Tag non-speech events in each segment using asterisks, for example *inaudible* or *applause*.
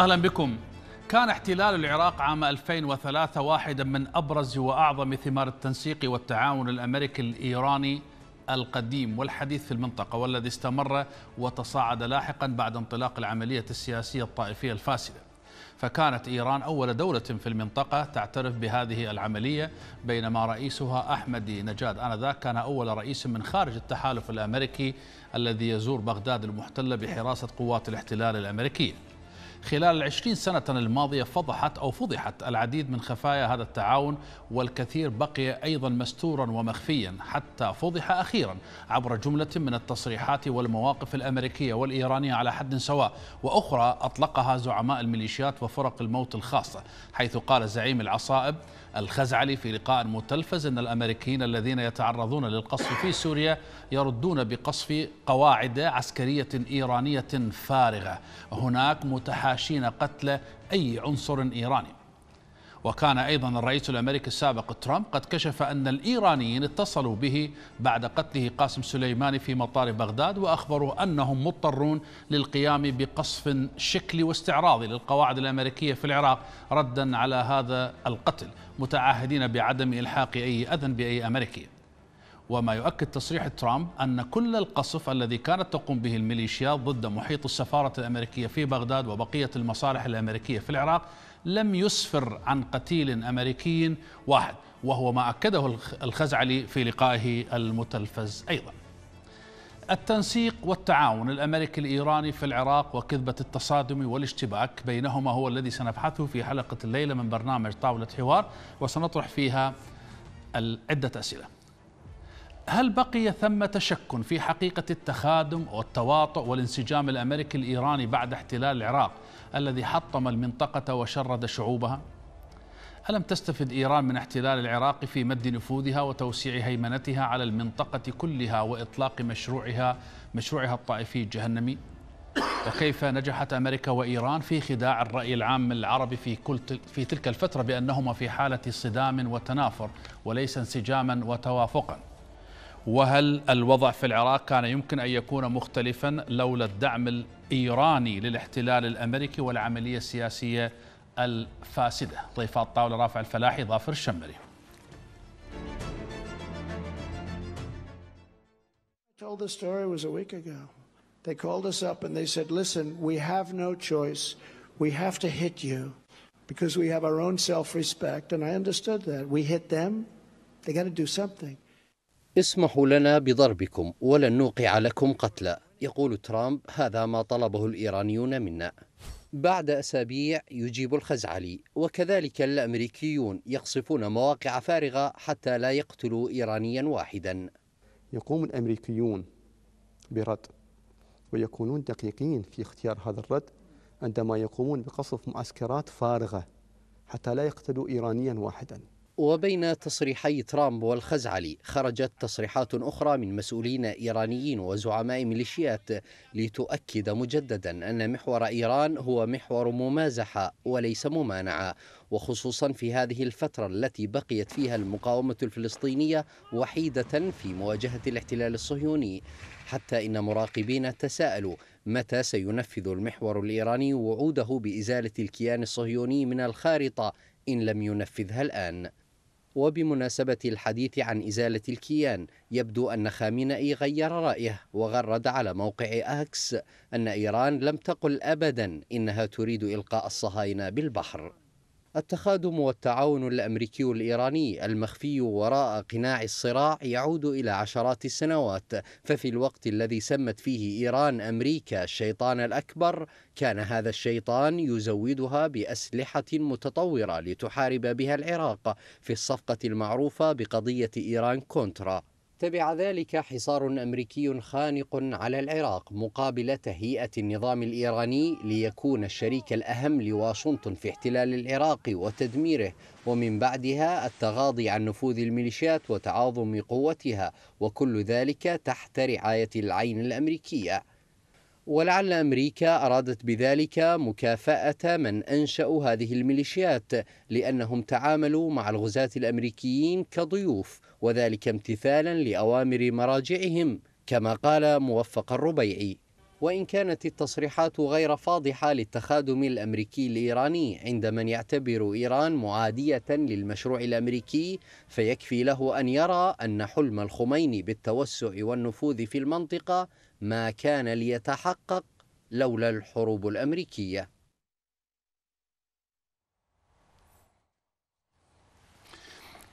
أهلا بكم كان احتلال العراق عام 2003 واحدا من أبرز وأعظم ثمار التنسيق والتعاون الأمريكي الإيراني القديم والحديث في المنطقة والذي استمر وتصاعد لاحقا بعد انطلاق العملية السياسية الطائفية الفاسدة فكانت إيران أول دولة في المنطقة تعترف بهذه العملية بينما رئيسها أحمد نجاد آنذاك كان أول رئيس من خارج التحالف الأمريكي الذي يزور بغداد المحتلة بحراسة قوات الاحتلال الأمريكية خلال العشرين سنة الماضية فضحت أو فضحت العديد من خفايا هذا التعاون والكثير بقي أيضا مستورا ومخفيا حتى فضح أخيرا عبر جملة من التصريحات والمواقف الأمريكية والإيرانية على حد سواء وأخرى أطلقها زعماء الميليشيات وفرق الموت الخاصة حيث قال زعيم العصائب الخزعلي في لقاء متلفز أن الأمريكيين الذين يتعرضون للقصف في سوريا يردون بقصف قواعد عسكرية إيرانية فارغة هناك متحاشين قتل أي عنصر إيراني وكان أيضا الرئيس الأمريكي السابق ترامب قد كشف أن الإيرانيين اتصلوا به بعد قتله قاسم سليماني في مطار بغداد وأخبروا أنهم مضطرون للقيام بقصف شكلي واستعراضي للقواعد الأمريكية في العراق ردا على هذا القتل متعهدين بعدم إلحاق أي أذن بأي أمريكي وما يؤكد تصريح ترامب أن كل القصف الذي كانت تقوم به الميليشيات ضد محيط السفارة الأمريكية في بغداد وبقية المصالح الأمريكية في العراق لم يسفر عن قتيل أمريكي واحد وهو ما أكده الخزعلي في لقائه المتلفز أيضا التنسيق والتعاون الأمريكي الإيراني في العراق وكذبة التصادم والاشتباك بينهما هو الذي سنبحثه في حلقة الليلة من برنامج طاولة حوار وسنطرح فيها عدة أسئلة هل بقي ثمة تشك في حقيقة التخادم والتواطؤ والانسجام الأمريكي الإيراني بعد احتلال العراق الذي حطم المنطقة وشرد شعوبها ألم تستفد إيران من احتلال العراق في مد نفوذها وتوسيع هيمنتها على المنطقة كلها وإطلاق مشروعها مشروعها الطائفي الجهنمي وكيف نجحت أمريكا وإيران في خداع الرأي العام العربي في, كل في تلك الفترة بأنهما في حالة صدام وتنافر وليس انسجاما وتوافقا وهل الوضع في العراق كان يمكن أن يكون مختلفا لولا الدعم الإيراني للاحتلال الأمريكي والعملية السياسية الفاسدة ضيف الطاولة رافع الفلاحي ظافر الشمري told the story was a week ago. They called us up and they said, listen, we have no choice. We have to hit you because we have our own self respect. And I understood that. We hit them, they got to do something. اسمحوا لنا بضربكم ولن نوقع لكم قتلى يقول ترامب هذا ما طلبه الإيرانيون منا بعد أسابيع يجيب الخزعلي وكذلك الأمريكيون يقصفون مواقع فارغة حتى لا يقتلوا إيرانيا واحدا يقوم الأمريكيون برد ويكونون دقيقين في اختيار هذا الرد عندما يقومون بقصف معسكرات فارغة حتى لا يقتلوا إيرانيا واحدا وبين تصريحي ترامب والخزعلي خرجت تصريحات أخرى من مسؤولين إيرانيين وزعماء ميليشيات لتؤكد مجددا أن محور إيران هو محور ممازحة وليس ممانعة وخصوصا في هذه الفترة التي بقيت فيها المقاومة الفلسطينية وحيدة في مواجهة الاحتلال الصهيوني حتى إن مراقبين تساءلوا متى سينفذ المحور الإيراني وعوده بإزالة الكيان الصهيوني من الخارطة إن لم ينفذها الآن وبمناسبة الحديث عن إزالة الكيان يبدو أن خامنئي غير رأيه وغرد على موقع أكس أن إيران لم تقل أبدا إنها تريد إلقاء الصهاينة بالبحر التخادم والتعاون الامريكي الايراني المخفي وراء قناع الصراع يعود الى عشرات السنوات ففي الوقت الذي سمت فيه ايران امريكا الشيطان الاكبر كان هذا الشيطان يزودها باسلحه متطوره لتحارب بها العراق في الصفقه المعروفه بقضيه ايران كونترا تبع ذلك حصار امريكي خانق على العراق مقابل تهيئه النظام الايراني ليكون الشريك الاهم لواشنطن في احتلال العراق وتدميره ومن بعدها التغاضي عن نفوذ الميليشيات وتعاظم قوتها وكل ذلك تحت رعايه العين الامريكيه ولعل أمريكا أرادت بذلك مكافأة من أنشأوا هذه الميليشيات لأنهم تعاملوا مع الغزاة الأمريكيين كضيوف وذلك امتثالا لأوامر مراجعهم كما قال موفق الربيعي وإن كانت التصريحات غير فاضحة للتخادم الأمريكي الإيراني عند من يعتبر إيران معادية للمشروع الأمريكي فيكفي له أن يرى أن حلم الخميني بالتوسع والنفوذ في المنطقة ما كان ليتحقق لولا الحروب الأمريكية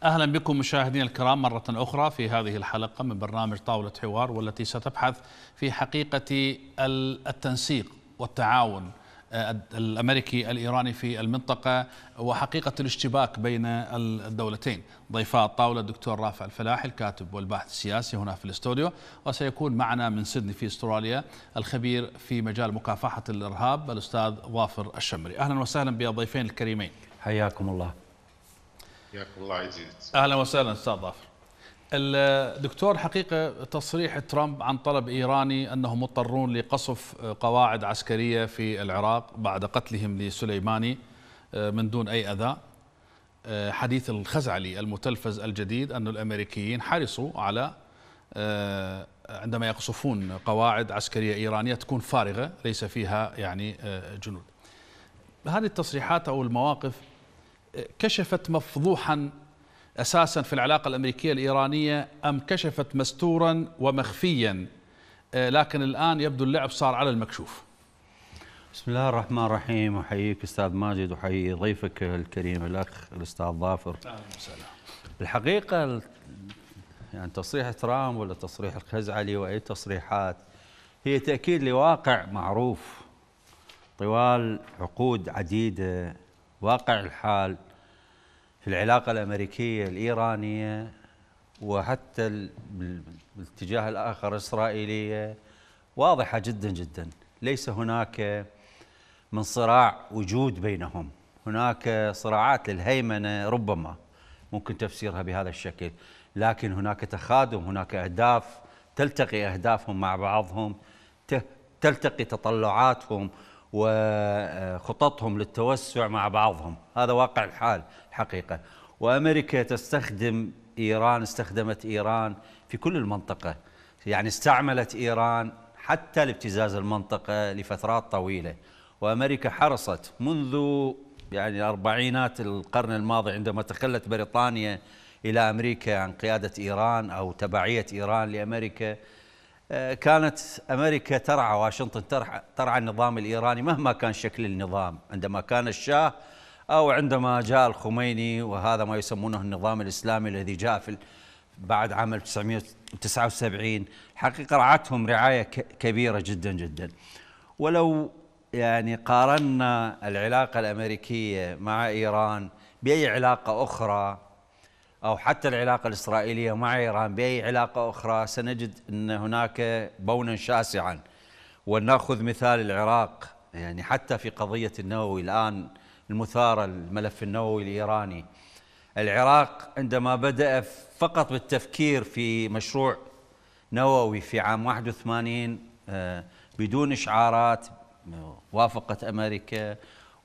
أهلا بكم مشاهدينا الكرام مرة أخرى في هذه الحلقة من برنامج طاولة حوار والتي ستبحث في حقيقة التنسيق والتعاون الامريكي الايراني في المنطقه وحقيقه الاشتباك بين الدولتين ضيفاء الطاوله الدكتور رافع الفلاح الكاتب والباحث السياسي هنا في الاستوديو وسيكون معنا من سيدني في استراليا الخبير في مجال مكافحه الارهاب الاستاذ ظافر الشمري اهلا وسهلا بضيفين الكريمين حياكم الله حياكم الله عزيز اهلا وسهلا استاذ ظافر الدكتور حقيقة تصريح ترامب عن طلب إيراني أنهم مضطرون لقصف قواعد عسكرية في العراق بعد قتلهم لسليماني آه، من دون أي أذى آه، حديث الخزعلي المتلفز الجديد أن الأمريكيين حرصوا على آه، عندما يقصفون قواعد عسكرية إيرانية تكون فارغة ليس فيها يعني جنود هذه التصريحات أو المواقف كشفت مفضوحا أساسا في العلاقة الأمريكية الإيرانية أم كشفت مستورا ومخفيا آه، لكن الآن يبدو اللعب صار على المكشوف بسم الله الرحمن الرحيم أحييك أستاذ ماجد وحيي ضيفك الكريم الأخ الأستاذ ظافر نعم، الحقيقة يعني تصريح ترامب ولا تصريح الخزعلي وأي تصريحات هي تأكيد لواقع معروف طوال عقود عديدة واقع الحال في العلاقه الامريكيه الايرانيه وحتى بالاتجاه الاخر اسرائيليه واضحه جدا جدا ليس هناك من صراع وجود بينهم هناك صراعات للهيمنه ربما ممكن تفسيرها بهذا الشكل لكن هناك تخادم هناك اهداف تلتقي اهدافهم مع بعضهم تلتقي تطلعاتهم وخططهم للتوسع مع بعضهم هذا واقع الحال حقيقة وأمريكا تستخدم إيران استخدمت إيران في كل المنطقة يعني استعملت إيران حتى لابتزاز المنطقة لفترات طويلة وأمريكا حرصت منذ يعني أربعينات القرن الماضي عندما تخلت بريطانيا إلى أمريكا عن قيادة إيران أو تبعية إيران لأمريكا آه، كانت أمريكا ترعى واشنطن ترعى النظام الإيراني مهما كان شكل النظام عندما كان الشاه أو عندما جاء الخميني وهذا ما يسمونه النظام الإسلامي الذي جاء في بعد عام 1979 حقيقة رعتهم رعاية كبيرة جدا جدا ولو يعني قارنا العلاقة الأمريكية مع إيران بأي علاقة أخرى أو حتى العلاقة الإسرائيلية مع إيران بأي علاقة أخرى سنجد أن هناك بونا شاسعا ونأخذ مثال العراق يعني حتى في قضية النووي الآن المثارة الملف النووي الإيراني العراق عندما بدأ فقط بالتفكير في مشروع نووي في عام 81 آه، بدون إشعارات وافقت أمريكا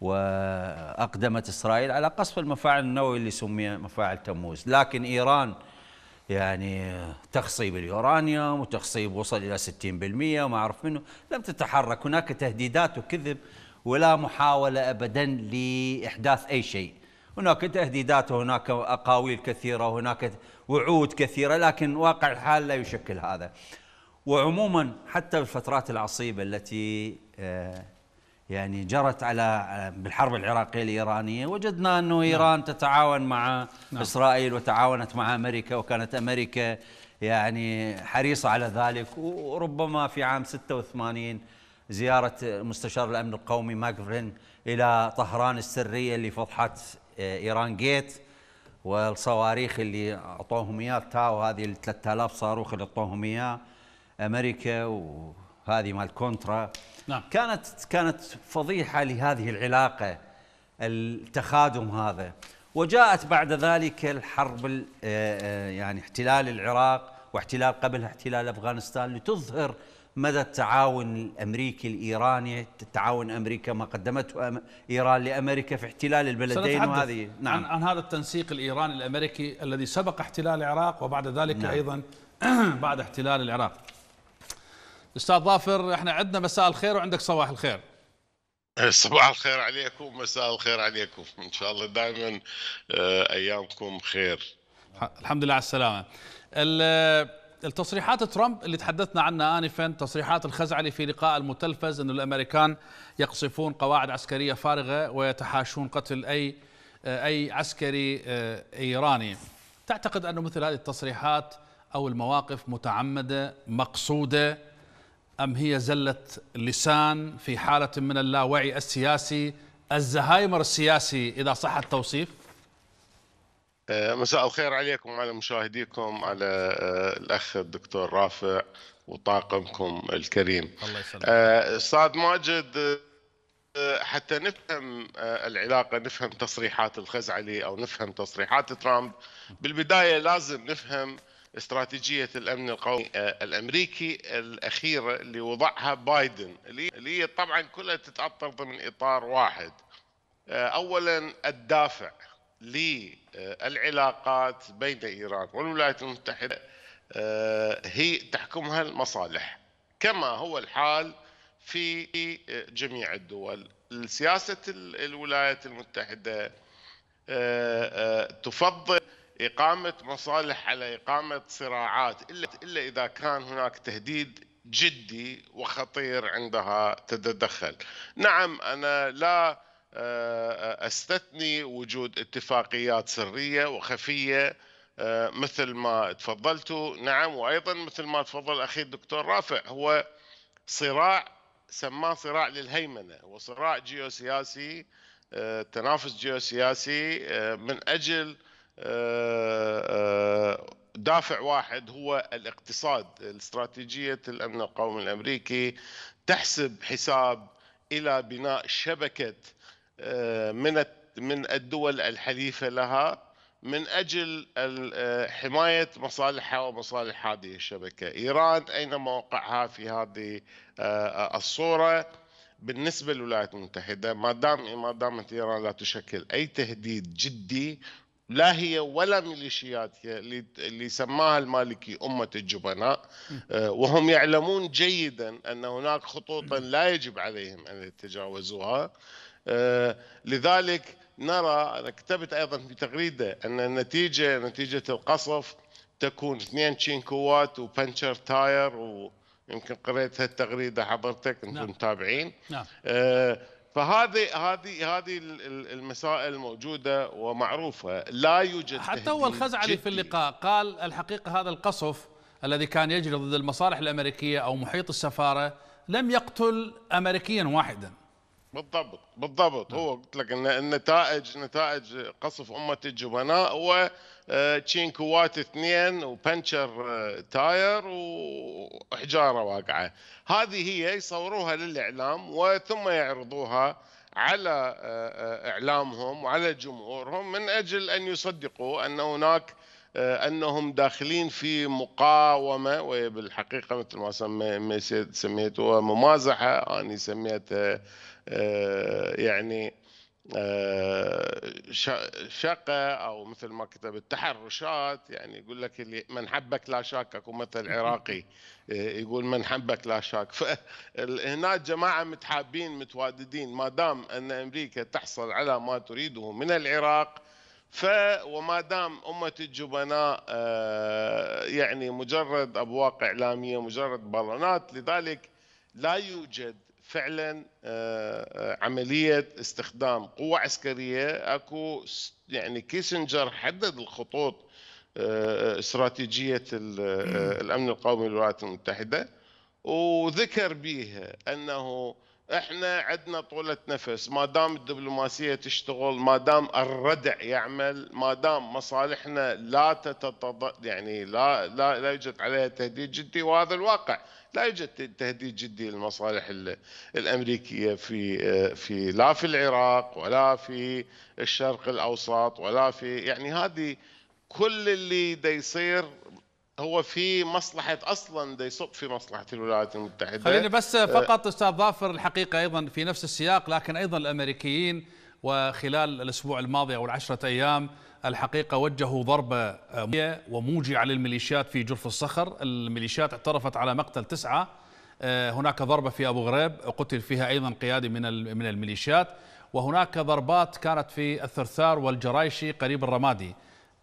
وأقدمت إسرائيل على قصف المفاعل النووي اللي سمي مفاعل تموز لكن إيران يعني تخصيب اليورانيوم وتخصيب وصل إلى 60% وما أعرف منه لم تتحرك هناك تهديدات وكذب ولا محاولة أبدا لإحداث أي شيء هناك تهديدات وهناك أقاويل كثيرة وهناك وعود كثيرة لكن واقع الحال لا يشكل هذا وعموما حتى بالفترات العصيبة التي آه، يعني جرت على آه، بالحرب العراقية الإيرانية وجدنا أنه نعم. إيران نعم. تتعاون مع نعم. إسرائيل وتعاونت مع أمريكا وكانت أمريكا يعني حريصة على ذلك وربما في عام 86 زيارة مستشار الأمن القومي ماكفرين إلى طهران السرية اللي فضحت آه، إيران جيت والصواريخ اللي أعطوهم إياه تاو هذه ال 3000 صاروخ اللي أعطوهم إياه أمريكا وهذه مال كونترا نعم. كانت كانت فضيحة لهذه العلاقة التخادم هذا وجاءت بعد ذلك الحرب آه، آه، يعني احتلال العراق واحتلال قبلها احتلال أفغانستان لتظهر مدى التعاون الامريكي الايراني تعاون امريكا ما قدمته ايران لامريكا في احتلال البلدين وهذه نعم عن, عن هذا التنسيق الايراني الامريكي الذي سبق احتلال العراق وبعد ذلك نعم. ايضا *clears throat* بعد احتلال العراق استاذ ظافر احنا عندنا مساء الخير وعندك صباح الخير *laughs* صباح الخير عليكم مساء الخير عليكم ان شاء الله دائما آه، ايامكم خير الحمد لله على السلامه التصريحات ترامب اللي تحدثنا عنها آنفا تصريحات الخزعلي في لقاء المتلفز أن الأمريكان يقصفون قواعد عسكرية فارغة ويتحاشون قتل أي آه، أي عسكري آه، إيراني تعتقد أن مثل هذه التصريحات أو المواقف متعمدة مقصودة أم هي زلة لسان في حالة من اللاوعي السياسي الزهايمر السياسي إذا صح التوصيف آه، مساء الخير عليكم وعلى مشاهديكم على آه، الاخ الدكتور رافع وطاقمكم الكريم الله يسلمك آه، استاذ ماجد حتى نفهم العلاقه نفهم تصريحات الخزعلي او نفهم تصريحات ترامب بالبدايه لازم نفهم استراتيجيه الامن القومي الامريكي الاخيره اللي وضعها بايدن اللي هي طبعا كلها تتعطل ضمن اطار واحد اولا الدافع للعلاقات بين إيران والولايات المتحدة آه، هي تحكمها المصالح كما هو الحال في جميع الدول سياسة الولايات المتحدة آه، آه، تفضل إقامة مصالح على إقامة صراعات إلا إذا كان هناك تهديد جدي وخطير عندها تتدخل نعم أنا لا استثني وجود اتفاقيات سريه وخفيه آه، مثل ما تفضلتوا نعم وايضا مثل ما تفضل اخي الدكتور رافع هو صراع سماه صراع للهيمنه هو صراع جيوسياسي آه، تنافس جيوسياسي آه، من اجل دافع واحد هو الاقتصاد استراتيجيه الامن القومي الامريكي تحسب حساب الى بناء شبكه من من الدول الحليفه لها من اجل آه، حمايه مصالحها ومصالح هذه الشبكه، ايران اين موقعها في هذه آه، آه، الصوره؟ بالنسبه للولايات المتحده ما دام ما دامت ايران لا تشكل اي تهديد جدي لا هي ولا ميليشياتها اللي سماها المالكي أمة الجبناء وهم يعلمون جيدا أن هناك خطوطا لا يجب عليهم أن يتجاوزوها آه، لذلك نرى أنا كتبت أيضا في تغريدة أن النتيجة نتيجة القصف تكون اثنين تشينكوات وبنشر تاير ويمكن قريت هالتغريدة حضرتك أنتم نعم. متابعين نعم. آه فهذه هذه هذه المسائل موجوده ومعروفه لا يوجد حتى هو الخزعلي في اللقاء قال الحقيقه هذا القصف الذي كان يجري ضد المصالح الامريكيه او محيط السفاره لم يقتل امريكيا واحدا بالضبط بالضبط نعم. هو قلت لك ان النتائج نتائج قصف امه الجبناء هو آه، تشينكوات اثنين وبنشر آه، تاير وحجاره واقعه هذه هي يصوروها للاعلام وثم يعرضوها على آه، اعلامهم وعلى جمهورهم من اجل ان يصدقوا ان هناك انهم داخلين في مقاومه وهي بالحقيقه مثل ما سميتوها ممازحه اني سميتها آه، يعني آه، شقة أو مثل ما كتب التحرشات يعني يقول لك اللي من حبك لا شاك أكو مثل عراقي آه، يقول من حبك لا شاك فهنا جماعة متحابين متواددين ما دام أن أمريكا تحصل على ما تريده من العراق ف وما دام أمة الجبناء يعني مجرد أبواق إعلامية مجرد بالونات لذلك لا يوجد فعلا آه، آه، عمليه استخدام قوه عسكريه اكو يعني كيسنجر حدد الخطوط آه، استراتيجيه الامن القومي للولايات المتحده وذكر بها انه احنا عندنا طولة نفس ما دام الدبلوماسية تشتغل ما دام الردع يعمل ما دام مصالحنا لا تتض يعني لا لا لا يوجد عليها تهديد جدي وهذا الواقع لا يوجد تهديد جدي للمصالح الامريكيه في في لا في العراق ولا في الشرق الاوسط ولا في يعني هذه كل اللي دا يصير هو في مصلحة أصلا ده يصب في مصلحة الولايات المتحدة خليني بس آه، فقط أستاذ ظافر الحقيقة أيضا في نفس السياق لكن أيضا الأمريكيين وخلال الأسبوع الماضي أو العشرة أيام الحقيقة وجهوا ضربة آه، وموجعة للميليشيات في جرف الصخر الميليشيات اعترفت على مقتل تسعة آه، هناك ضربة في أبو غريب قتل فيها أيضا قيادي من من الميليشيات وهناك ضربات كانت في الثرثار والجرايشي قريب الرمادي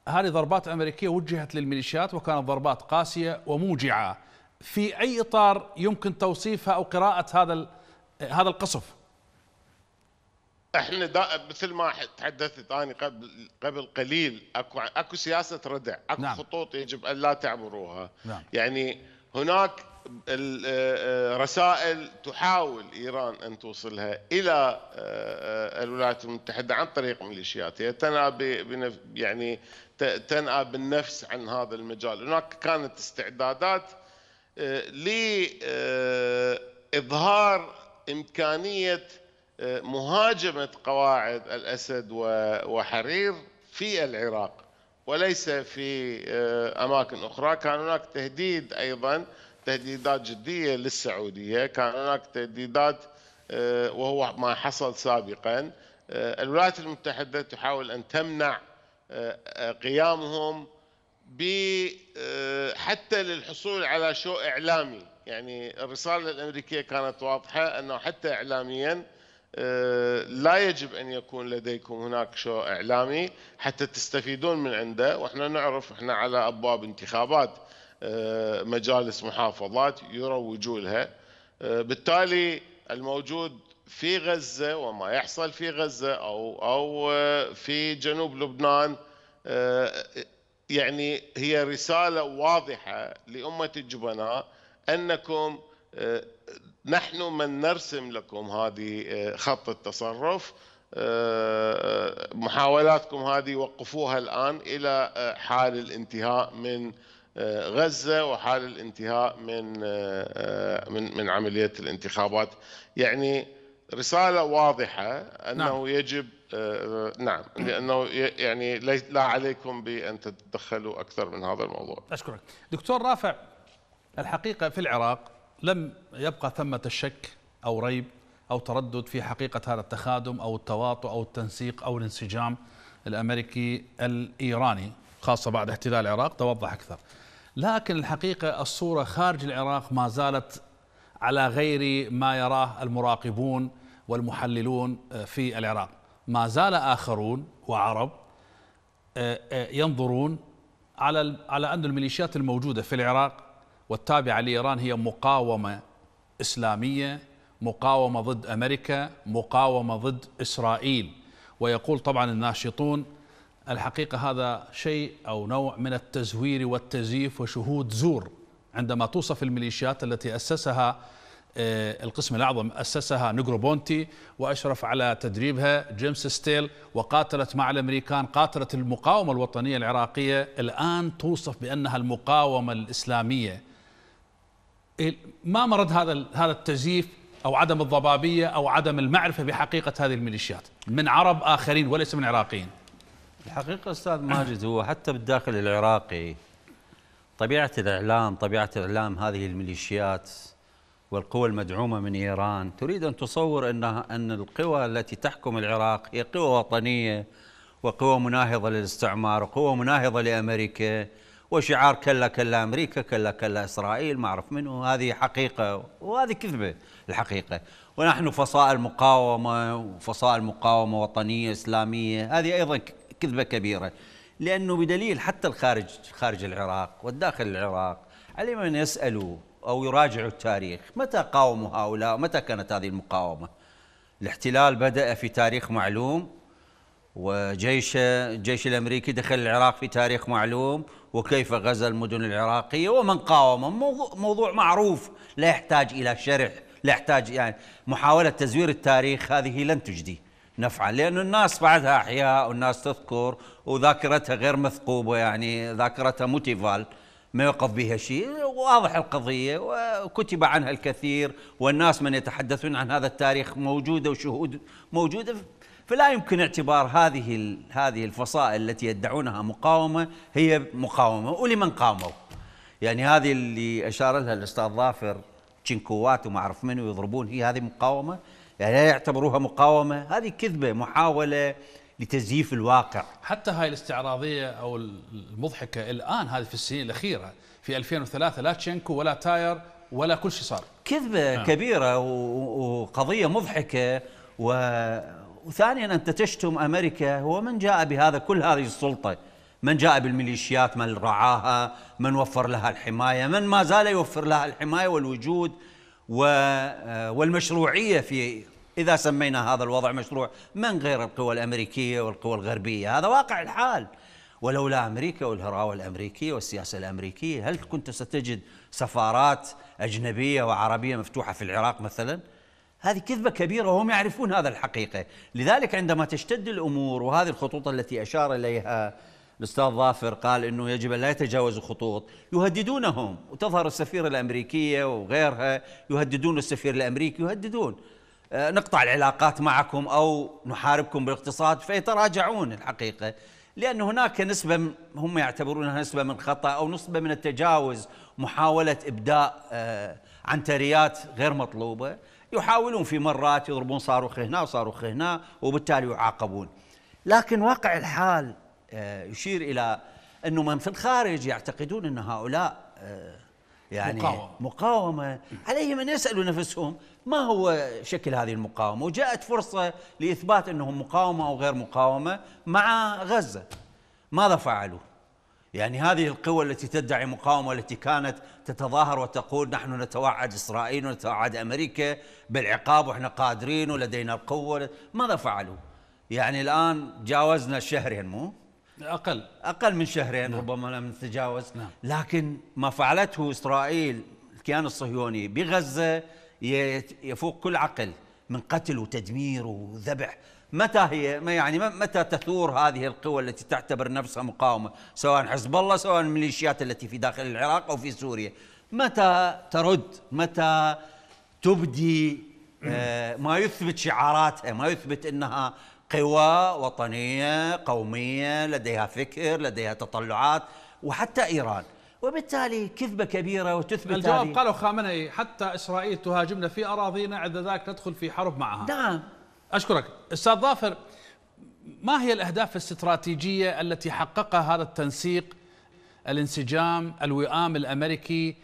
هذه ضربات أمريكية وجهت للميليشيات وكانت ضربات قاسية وموجعة في أي إطار يمكن توصيفها أو قراءة هذا هذا القصف احنا دا مثل ما تحدثت انا قبل قبل قليل اكو اكو سياسه ردع، اكو نعم. خطوط يجب ان لا تعبروها. نعم. يعني هناك الرسائل آه، آه، تحاول ايران ان توصلها الى آه، الولايات المتحده عن طريق ميليشياتها تنا يعني تنأى بالنفس عن هذا المجال هناك كانت استعدادات آه، لإظهار آه، إمكانية آه، مهاجمة قواعد الأسد وحرير في العراق وليس في أماكن أخرى كان هناك تهديد أيضا تهديدات جدية للسعودية كان هناك تهديدات وهو ما حصل سابقا الولايات المتحدة تحاول أن تمنع آه، آه، قيامهم آه، حتى للحصول على شو إعلامي يعني الرسالة الأمريكية كانت واضحة أنه حتى إعلاميا لا يجب أن يكون لديكم هناك شو إعلامي حتى تستفيدون من عنده وإحنا نعرف إحنا على أبواب انتخابات مجالس محافظات يروجوا لها بالتالي الموجود في غزة وما يحصل في غزة أو أو آه، في جنوب لبنان آه، يعني هي رسالة واضحة لأمة الجبناء أنكم آه، نحن من نرسم لكم هذه خط التصرف محاولاتكم هذه وقفوها الآن إلى حال الانتهاء من غزة وحال الانتهاء من من من عملية الانتخابات يعني رسالة واضحة أنه نعم. يجب آه، نعم لأنه يعني لا عليكم بأن تتدخلوا أكثر من هذا الموضوع أشكرك دكتور رافع الحقيقة في العراق لم يبقى ثمة الشك أو ريب أو تردد في حقيقة هذا التخادم أو التواطؤ أو التنسيق أو الانسجام الأمريكي الإيراني خاصة بعد احتلال العراق توضح أكثر لكن الحقيقة الصورة خارج العراق ما زالت على غير ما يراه المراقبون والمحللون آه، في العراق ما زال آخرون وعرب آه، آه، ينظرون على على أن الميليشيات الموجودة في العراق والتابعة لإيران هي مقاومة إسلامية مقاومة ضد أمريكا مقاومة ضد إسرائيل ويقول طبعا الناشطون الحقيقة هذا شيء أو نوع من التزوير والتزييف وشهود زور عندما توصف الميليشيات التي أسسها آه، القسم الأعظم أسسها بونتي وأشرف على تدريبها جيمس ستيل وقاتلت مع الأمريكان قاتلت المقاومة الوطنية العراقية الآن توصف بأنها المقاومة الإسلامية إيه، ما مرض هذا هذا التزييف أو عدم الضبابية أو عدم المعرفة بحقيقة هذه الميليشيات من عرب آخرين وليس من عراقيين الحقيقة أستاذ ماجد هو حتى بالداخل العراقي طبيعة الإعلام طبيعة الإعلام هذه الميليشيات والقوى المدعومة من إيران تريد أن تصور أنها أن القوى التي تحكم العراق هي قوى وطنية وقوى مناهضة للاستعمار وقوى مناهضة لأمريكا وشعار كلا كلا أمريكا كلا كلا إسرائيل ما أعرف منه هذه حقيقة وهذه كذبة الحقيقة ونحن فصائل مقاومة وفصائل مقاومة وطنية إسلامية هذه أيضا كذبة كبيرة لأنه بدليل حتى الخارج خارج العراق والداخل العراق عليهم أن يسألوا أو يراجعوا التاريخ متى قاوموا هؤلاء متى كانت هذه المقاومة الاحتلال بدأ في تاريخ معلوم وجيش الجيش الأمريكي دخل العراق في تاريخ معلوم وكيف غزا المدن العراقية ومن قاومه موضوع معروف لا يحتاج إلى شرح لا يحتاج يعني محاولة تزوير التاريخ هذه لن تجدي نفعا لأن الناس بعدها أحياء والناس تذكر وذاكرتها غير مثقوبة يعني ذاكرتها موتيفال ما يوقف بها شيء واضح القضية وكتب عنها الكثير والناس من يتحدثون عن هذا التاريخ موجودة وشهود موجودة فلا يمكن اعتبار هذه هذه الفصائل التي يدعونها مقاومة هي مقاومة ولمن قاموا يعني هذه اللي أشار لها الأستاذ ظافر تشنكوات وما أعرف منو يضربون هي هذه مقاومة يعني لا يعتبروها مقاومة هذه كذبة محاولة لتزييف الواقع حتى هاي الاستعراضيه او المضحكه الان هذه في السنين الاخيره في 2003 لا تشينكو ولا تاير ولا كل شيء صار كذبه آه. كبيره وقضيه مضحكه و... وثانيا انت تشتم امريكا هو من جاء بهذا كل هذه السلطه من جاء بالميليشيات من رعاها من وفر لها الحمايه من ما زال يوفر لها الحمايه والوجود آه، والمشروعيه في إذا سمينا هذا الوضع مشروع من غير القوى الأمريكية والقوى الغربية هذا واقع الحال ولولا أمريكا والهراوة الأمريكية والسياسة الأمريكية هل كنت ستجد سفارات أجنبية وعربية مفتوحة في العراق مثلا؟ هذه كذبة كبيرة وهم يعرفون هذا الحقيقة لذلك عندما تشتد الأمور وهذه الخطوط التي أشار إليها الأستاذ ظافر قال أنه يجب أن لا يتجاوزوا خطوط يهددونهم وتظهر السفيرة الأمريكية وغيرها يهددون السفير الأمريكي يهددون آه، نقطع العلاقات معكم أو نحاربكم بالاقتصاد فيتراجعون الحقيقة لأن هناك نسبة هم يعتبرونها نسبة من خطأ أو نسبة من التجاوز محاولة إبداء آه، عنتريات غير مطلوبة يحاولون في مرات يضربون صاروخ هنا وصاروخ هنا وبالتالي يعاقبون لكن واقع الحال آه، يشير إلى أنه من في الخارج يعتقدون أن هؤلاء يعني مقاومة, مقاومة عليهم أن يسألوا نفسهم ما هو شكل هذه المقاومة وجاءت فرصة لإثبات أنهم مقاومة أو غير مقاومة مع غزة ماذا فعلوا؟ يعني هذه القوى التي تدعي مقاومة والتي كانت تتظاهر وتقول نحن نتوعد إسرائيل ونتوعد أمريكا بالعقاب وإحنا قادرين ولدينا القوة ماذا فعلوا؟ يعني الآن جاوزنا شهرين مو؟ أقل أقل من شهرين نعم. ربما لم نتجاوز نعم. لكن ما فعلته إسرائيل الكيان الصهيوني بغزة يفوق كل عقل من قتل وتدمير وذبح متى هي يعني متى تثور هذه القوى التي تعتبر نفسها مقاومه سواء حزب الله سواء الميليشيات التي في داخل العراق او في سوريا متى ترد متى تبدي آه، ما يثبت شعاراتها ما يثبت انها قوى وطنيه قوميه لديها فكر لديها تطلعات وحتى ايران وبالتالي كذبه كبيره وتثبت الجواب هذه قالوا خامنئي حتى اسرائيل تهاجمنا في اراضينا عند ذلك ندخل في حرب معها نعم اشكرك استاذ ظافر ما هي الاهداف الاستراتيجيه التي حققها هذا التنسيق الانسجام الوئام الامريكي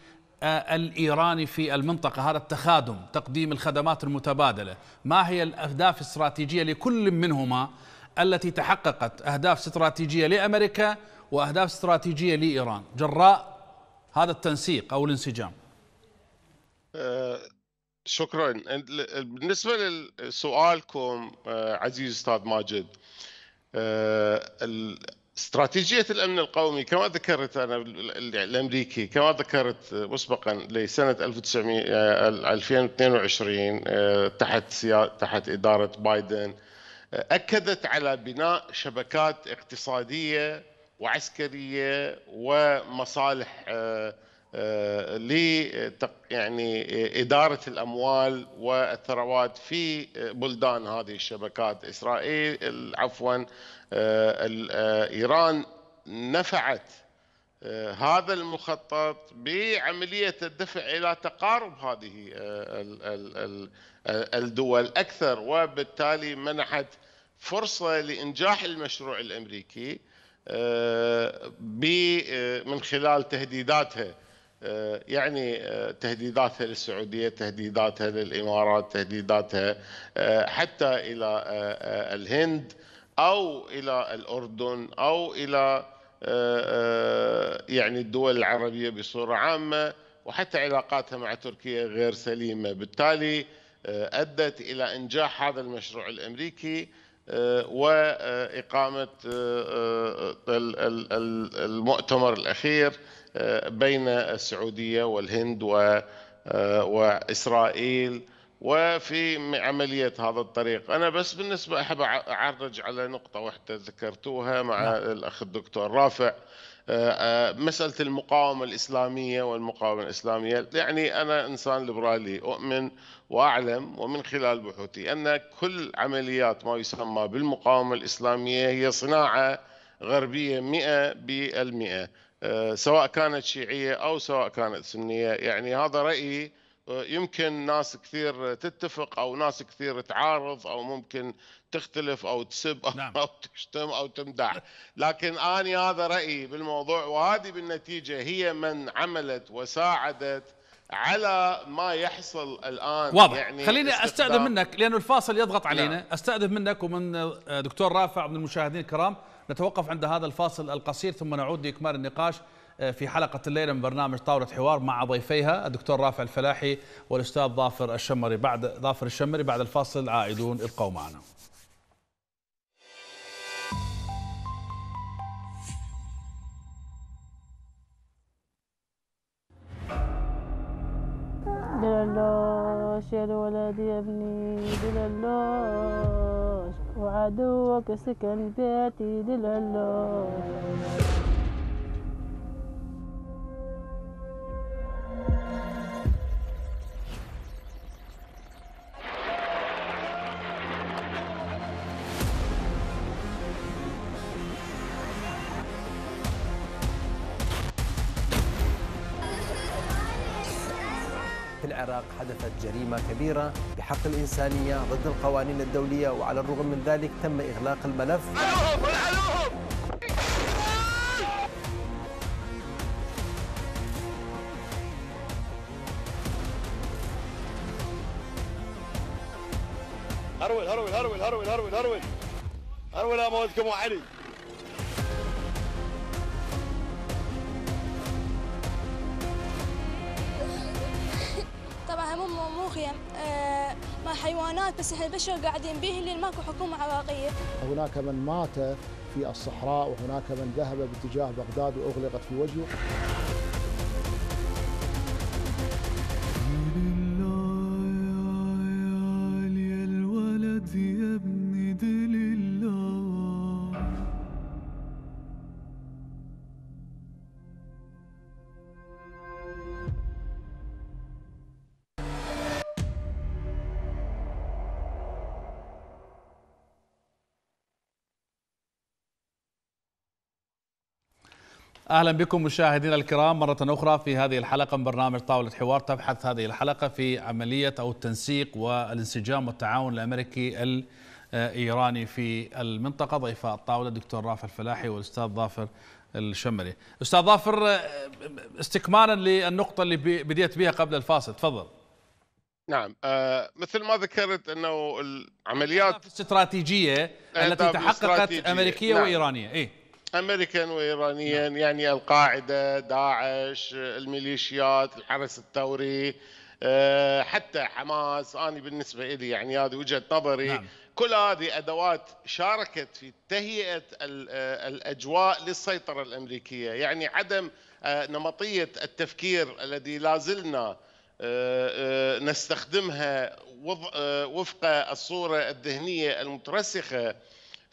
آه، الايراني في المنطقه هذا التخادم تقديم الخدمات المتبادله ما هي الاهداف الاستراتيجيه لكل منهما التي تحققت اهداف استراتيجيه لامريكا واهداف استراتيجيه لايران جراء هذا التنسيق او الانسجام؟ آه، شكرا بالنسبه لسؤالكم آه، عزيزي استاذ ماجد آه، استراتيجية الأمن القومي كما ذكرت أنا الأمريكي كما ذكرت مسبقا لسنة 1900 2022 تحت تحت إدارة بايدن أكدت على بناء شبكات اقتصادية وعسكريه ومصالح آه، آه، ل يعني آه، اداره الاموال والثروات في بلدان هذه الشبكات اسرائيل عفوا ايران نفعت هذا المخطط بعملية الدفع إلى تقارب هذه الدول أكثر وبالتالي منحت فرصة لإنجاح المشروع الأمريكي آه، آه، من خلال تهديداتها آه، يعني تهديداتها للسعودية تهديداتها للإمارات تهديداتها حتى إلى الهند أو إلى الأردن أو إلى يعني الدول العربية بصورة عامة وحتى علاقاتها مع تركيا غير سليمة بالتالي أدت إلى إنجاح هذا المشروع الأمريكي آه، واقامه آه، آه، المؤتمر الاخير بين السعوديه والهند واسرائيل وفي عملية هذا الطريق أنا بس بالنسبة أحب أعرج على نقطة واحدة ذكرتوها مع نعم. الأخ الدكتور رافع مسألة المقاومة الإسلامية والمقاومة الإسلامية يعني أنا إنسان ليبرالي أؤمن وأعلم ومن خلال بحوثي أن كل عمليات ما يسمى بالمقاومة الإسلامية هي صناعة غربية 100% بالمئة آه، سواء كانت شيعية أو سواء كانت سنية يعني هذا رأيي آه، يمكن ناس كثير تتفق او ناس كثير تعارض او ممكن تختلف او تسب او, نعم. *laughs* أو تشتم او تمدح لكن اني هذا رايي بالموضوع وهذه بالنتيجه هي من عملت وساعدت على ما يحصل الان واضح يعني خليني استاذن منك لانه الفاصل يضغط نعم. علينا نعم. استاذن منك ومن آه، دكتور رافع من المشاهدين الكرام نتوقف عند هذا الفاصل القصير ثم نعود لاكمال النقاش آه، في حلقة الليلة من برنامج طاولة حوار مع ضيفيها الدكتور رافع الفلاحي والأستاذ ظافر الشمري بعد ظافر الشمري بعد الفاصل عائدون ابقوا معنا الله الولد يا ابني دلالوش وعدوك سكن بيتي دللوش العراق حدثت جريمة كبيرة بحق الإنسانية ضد القوانين الدولية وعلى الرغم من ذلك تم إغلاق الملف هرول هرول هرول هرول هرول هرول هرول هرول وعلي وقيم آه، مع حيوانات بس احنا البشر قاعدين به لان ماكو حكومه عراقيه. هناك من مات في الصحراء وهناك من ذهب باتجاه بغداد واغلقت في وجهه. اهلا بكم مشاهدينا الكرام مره اخرى في هذه الحلقه من برنامج طاوله حوار تبحث هذه الحلقه في عمليه او التنسيق والانسجام والتعاون الامريكي الايراني في المنطقه ضيف الطاوله الدكتور رافع الفلاحي والاستاذ ظافر الشمري. استاذ ظافر استكمالا للنقطه اللي بديت بها قبل الفاصل تفضل. نعم آه، مثل ما ذكرت انه العمليات الاستراتيجيه آه، التي تحققت امريكيه نعم. وايرانيه اي امريكان وايرانيا نعم. يعني القاعده داعش الميليشيات الحرس الثوري آه، حتى حماس انا بالنسبه لي يعني هذه وجهه نظري نعم. كل هذه ادوات شاركت في تهيئه آه، الاجواء للسيطره الامريكيه يعني عدم آه، نمطيه التفكير الذي لازلنا نستخدمها وفق الصوره الذهنيه المترسخه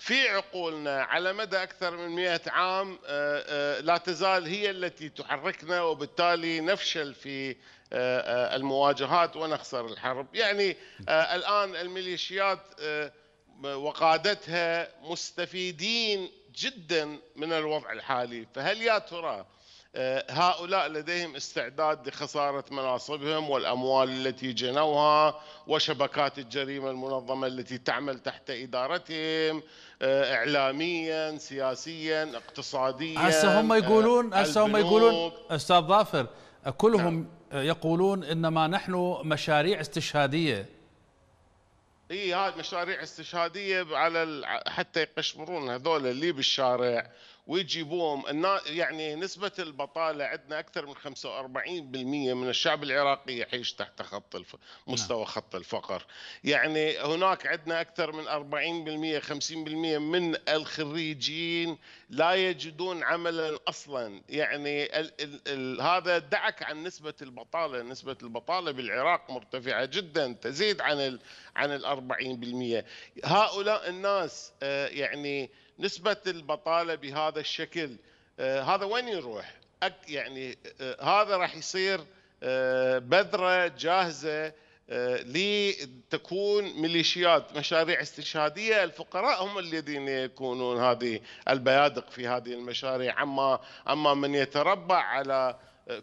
في عقولنا على مدى أكثر من مئة عام آه، آه، لا تزال هي التي تحركنا وبالتالي نفشل في آه، المواجهات ونخسر الحرب يعني الآن الميليشيات وقادتها مستفيدين جدا من الوضع الحالي فهل يا ترى آه، هؤلاء لديهم استعداد لخسارة مناصبهم والأموال التي جنوها وشبكات الجريمة المنظمة التي تعمل تحت إدارتهم آه، إعلاميا سياسيا اقتصاديا هسه هم آه، يقولون هسه هم يقولون أستاذ ظافر كلهم نعم. يقولون إنما نحن مشاريع استشهادية اي هذه مشاريع استشهاديه على حتى يقشمرون هذول اللي بالشارع ويجيبوهم يعني نسبة البطالة عندنا أكثر من 45% من الشعب العراقي يعيش تحت خط الف... نعم. مستوى خط الفقر يعني هناك عندنا أكثر من 40% 50% من الخريجين لا يجدون عملا أصلا يعني ال... ال... ال... هذا دعك عن نسبة البطالة نسبة البطالة بالعراق مرتفعة جدا تزيد عن ال... عن ال 40% هؤلاء الناس آه، يعني نسبه البطاله بهذا الشكل آه، هذا وين يروح؟ يعني آه، هذا راح يصير آه، بذره جاهزه لتكون ميليشيات مشاريع استشهادية الفقراء هم الذين يكونون هذه البيادق في هذه المشاريع أما, أما من يتربع على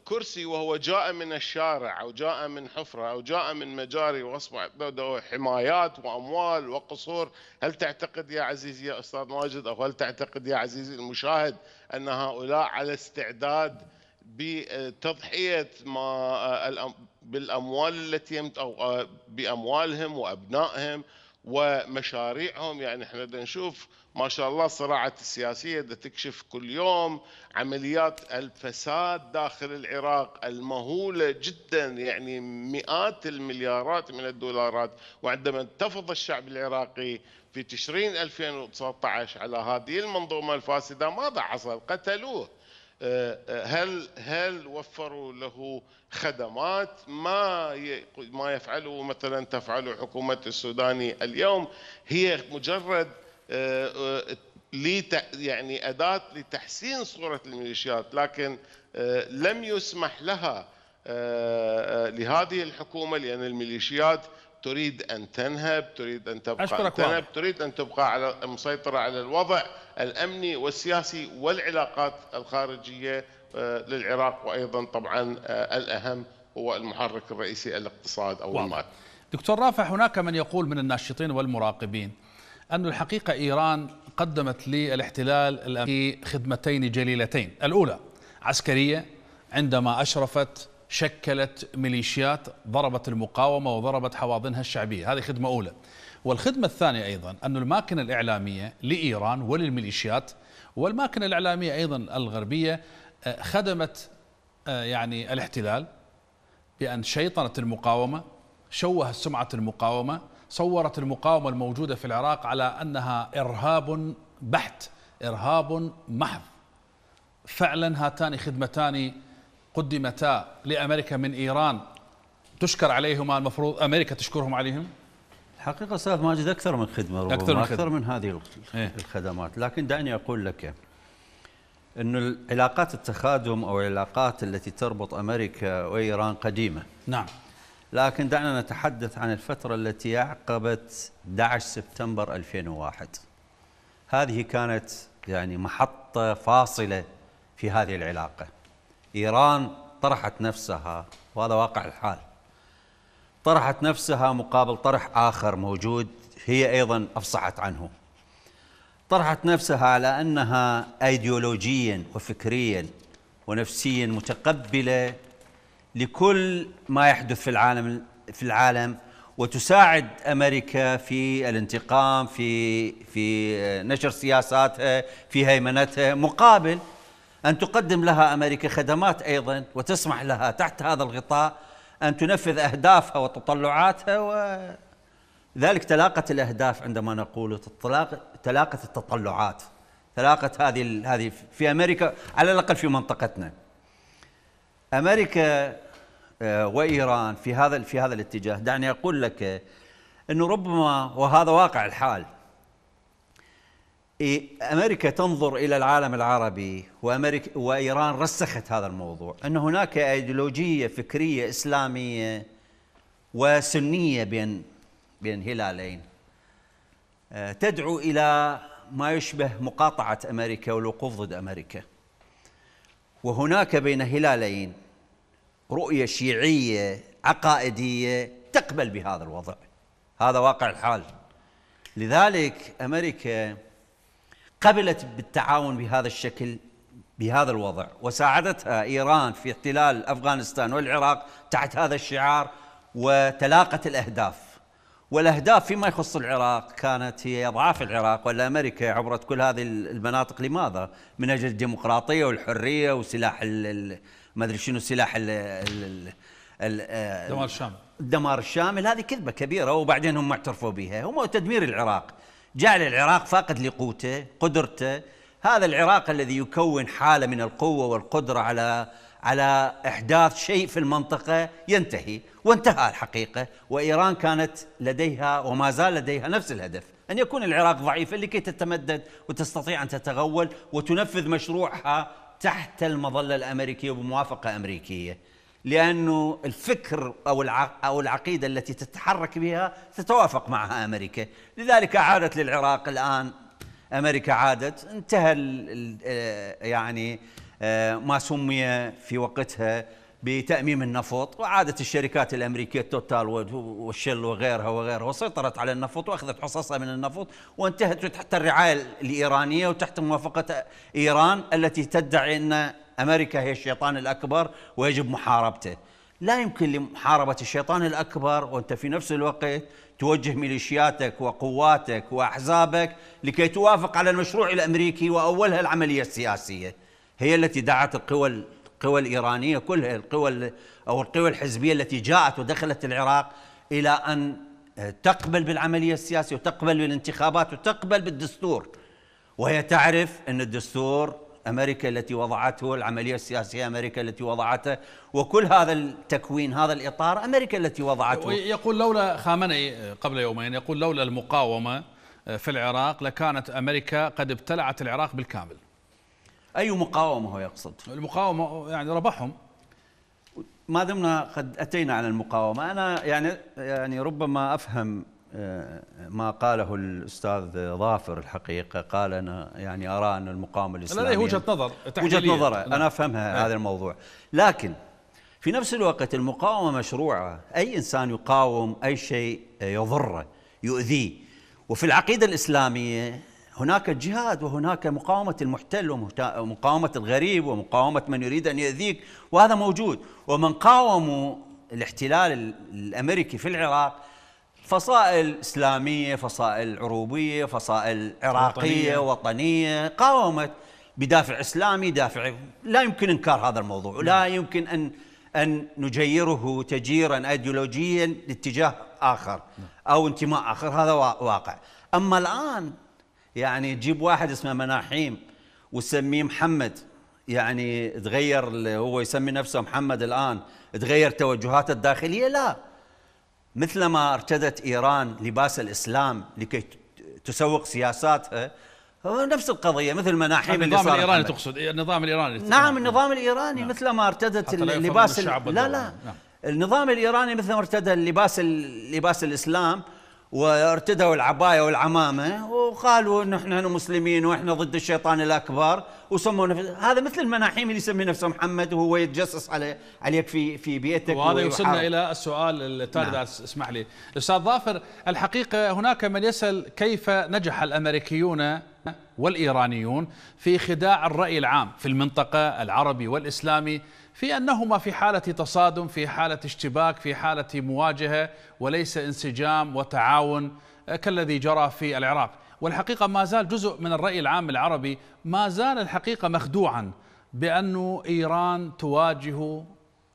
كرسي وهو جاء من الشارع أو جاء من حفرة أو جاء من مجاري وأصبح حمايات وأموال وقصور هل تعتقد يا عزيزي يا أستاذ ماجد أو هل تعتقد يا عزيزي المشاهد أن هؤلاء على استعداد بتضحية ما آه، بالأموال التي أو آه، بأموالهم وأبنائهم ومشاريعهم يعني احنا دا نشوف ما شاء الله الصراعات السياسية دا تكشف كل يوم عمليات الفساد داخل العراق المهولة جدا يعني مئات المليارات من الدولارات وعندما انتفض الشعب العراقي في تشرين 2019 على هذه المنظومة الفاسدة ماذا حصل قتلوه آه، آه، هل هل وفروا له خدمات ما ما يفعله مثلا تفعله حكومه السوداني اليوم هي مجرد آه، يعني اداه لتحسين صوره الميليشيات لكن لم يسمح لها لهذه الحكومه لان الميليشيات تريد أن تنهب تريد أن تبقى أشكرك أن تنهب تريد أن تبقى على مسيطرة على الوضع الأمني والسياسي والعلاقات الخارجية آه، للعراق وأيضا طبعا آه، الأهم هو المحرك الرئيسي الاقتصاد أو المال دكتور رافع هناك من يقول من الناشطين والمراقبين أن الحقيقة إيران قدمت للاحتلال الأمريكي خدمتين جليلتين الأولى عسكرية عندما أشرفت شكلت ميليشيات ضربت المقاومة وضربت حواضنها الشعبية هذه خدمة أولى والخدمة الثانية أيضا أن الماكنة الإعلامية لإيران وللميليشيات والماكنة الإعلامية أيضا الغربية آه، خدمت آه، يعني الاحتلال بأن شيطنت المقاومة شوهت سمعة المقاومة صورت المقاومة الموجودة في العراق على أنها إرهاب بحت إرهاب محض فعلا هاتان خدمتان قدمتا لأمريكا من إيران تشكر عليهما المفروض أمريكا تشكرهم عليهم الحقيقة أستاذ ماجد أكثر من خدمة ربما أكثر من, أكثر من هذه إيه. الخدمات لكن دعني أقول لك أن العلاقات التخادم أو العلاقات التي تربط أمريكا وإيران قديمة نعم لكن دعنا نتحدث عن الفترة التي أعقبت 11 سبتمبر 2001 هذه كانت يعني محطة فاصلة في هذه العلاقة إيران طرحت نفسها وهذا واقع الحال طرحت نفسها مقابل طرح آخر موجود هي أيضا أفصحت عنه طرحت نفسها على أنها أيديولوجيا وفكريا ونفسيا متقبلة لكل ما يحدث في العالم في العالم وتساعد امريكا في الانتقام في في نشر سياساتها في هيمنتها مقابل أن تقدم لها أمريكا خدمات أيضا وتسمح لها تحت هذا الغطاء أن تنفذ أهدافها وتطلعاتها وذلك تلاقت الأهداف عندما نقول تلاقت التطلعات تلاقت هذه هذه في أمريكا على الأقل في منطقتنا أمريكا آه، وإيران في هذا في هذا الاتجاه دعني أقول لك آه، أنه ربما وهذا واقع الحال إيه، امريكا تنظر الى العالم العربي وامريكا وايران رسخت هذا الموضوع ان هناك ايديولوجيه فكريه اسلاميه وسنيه بين بين هلالين آه، تدعو الى ما يشبه مقاطعه امريكا والوقوف ضد امريكا وهناك بين هلالين رؤيه شيعيه عقائديه تقبل بهذا الوضع هذا واقع الحال لذلك امريكا قبلت بالتعاون بهذا الشكل بهذا الوضع وساعدتها ايران في احتلال افغانستان والعراق تحت هذا الشعار وتلاقت الاهداف والاهداف فيما يخص العراق كانت هي اضعاف العراق ولا امريكا عبرت كل هذه المناطق لماذا؟ من اجل الديمقراطيه والحريه وسلاح ما ادري شنو سلاح ال ال ال دمار الدمار الشامل هذه كذبه كبيره وبعدين هم اعترفوا بها هم تدمير العراق جعل العراق فاقد لقوته قدرته هذا العراق الذي يكون حاله من القوه والقدره على على احداث شيء في المنطقه ينتهي وانتهى الحقيقه وايران كانت لديها وما زال لديها نفس الهدف ان يكون العراق ضعيفا لكي تتمدد وتستطيع ان تتغول وتنفذ مشروعها تحت المظله الامريكيه وبموافقه امريكيه لانه الفكر او او العقيده التي تتحرك بها تتوافق معها امريكا، لذلك عادت للعراق الان امريكا عادت انتهى آه، يعني آه، ما سمي في وقتها بتاميم النفط وعادت الشركات الامريكيه توتال والشل وغيرها وغيرها وسيطرت على النفط واخذت حصصها من النفط وانتهت تحت الرعايه الايرانيه وتحت موافقه ايران التي تدعي ان أمريكا هي الشيطان الأكبر ويجب محاربته لا يمكن لمحاربة الشيطان الأكبر وأنت في نفس الوقت توجه ميليشياتك وقواتك وأحزابك لكي توافق على المشروع الأمريكي وأولها العملية السياسية هي التي دعت القوى القوى الإيرانية كلها القوى أو القوى الحزبية التي جاءت ودخلت العراق إلى أن تقبل بالعملية السياسية وتقبل بالانتخابات وتقبل بالدستور وهي تعرف أن الدستور أمريكا التي وضعته العملية السياسية أمريكا التي وضعته وكل هذا التكوين هذا الإطار أمريكا التي وضعته يقول لولا خامنئي قبل يومين يقول لولا المقاومة آه، في العراق لكانت أمريكا قد ابتلعت العراق بالكامل أي مقاومة هو يقصد المقاومة يعني ربحهم ما دمنا قد أتينا على المقاومة أنا يعني يعني ربما أفهم آه، ما قاله الاستاذ ظافر الحقيقه قال انا يعني ارى ان المقاومه الاسلاميه لديه وجهه نظر وجهه نظره انا نعم. افهمها نعم. هذا الموضوع لكن في نفس الوقت المقاومه مشروعه اي انسان يقاوم اي شيء يضره يؤذيه وفي العقيده الاسلاميه هناك جهاد وهناك مقاومة المحتل ومقاومة الغريب ومقاومة من يريد أن يأذيك وهذا موجود ومن قاوموا الاحتلال الأمريكي في العراق فصائل إسلامية فصائل عروبية فصائل عراقية وطنية, وطنية قاومت بدافع إسلامي دافع لا يمكن إنكار هذا الموضوع لا نعم. يمكن أن أن نجيره تجيرا أيديولوجيا لاتجاه آخر نعم. أو انتماء آخر هذا واقع أما الآن يعني تجيب واحد اسمه مناحيم وتسميه محمد يعني تغير هو يسمي نفسه محمد الآن تغير توجهاته الداخلية لا مثلما ارتدت إيران لباس الإسلام لكي تسوق سياساتها هو نفس القضية مثل مناحيم النظام اللي إيه، الإيراني تقصد نعم، النظام نعم. نعم. الإيراني نعم النظام الإيراني نعم. مثل ما ارتدت لباس ال... لا لا نعم. النظام الإيراني مثل ما ارتدى لباس لباس الإسلام وارتدوا العباية والعمامة وقالوا انه احنا مسلمين واحنا ضد الشيطان الاكبر وسموا نفس هذا مثل المناحيم اللي يسمي نفسه محمد وهو يتجسس عليه عليك في في بيتك وهذا يوصلنا الى السؤال التالي نعم. اسمح لي استاذ ظافر الحقيقة هناك من يسأل كيف نجح الامريكيون والايرانيون في خداع الراي العام في المنطقة العربي والاسلامي في أنهما في حالة تصادم في حالة اشتباك في حالة مواجهة وليس انسجام وتعاون آه، كالذي جرى في العراق والحقيقة ما زال جزء من الرأي العام العربي ما زال الحقيقة مخدوعا بأن إيران تواجه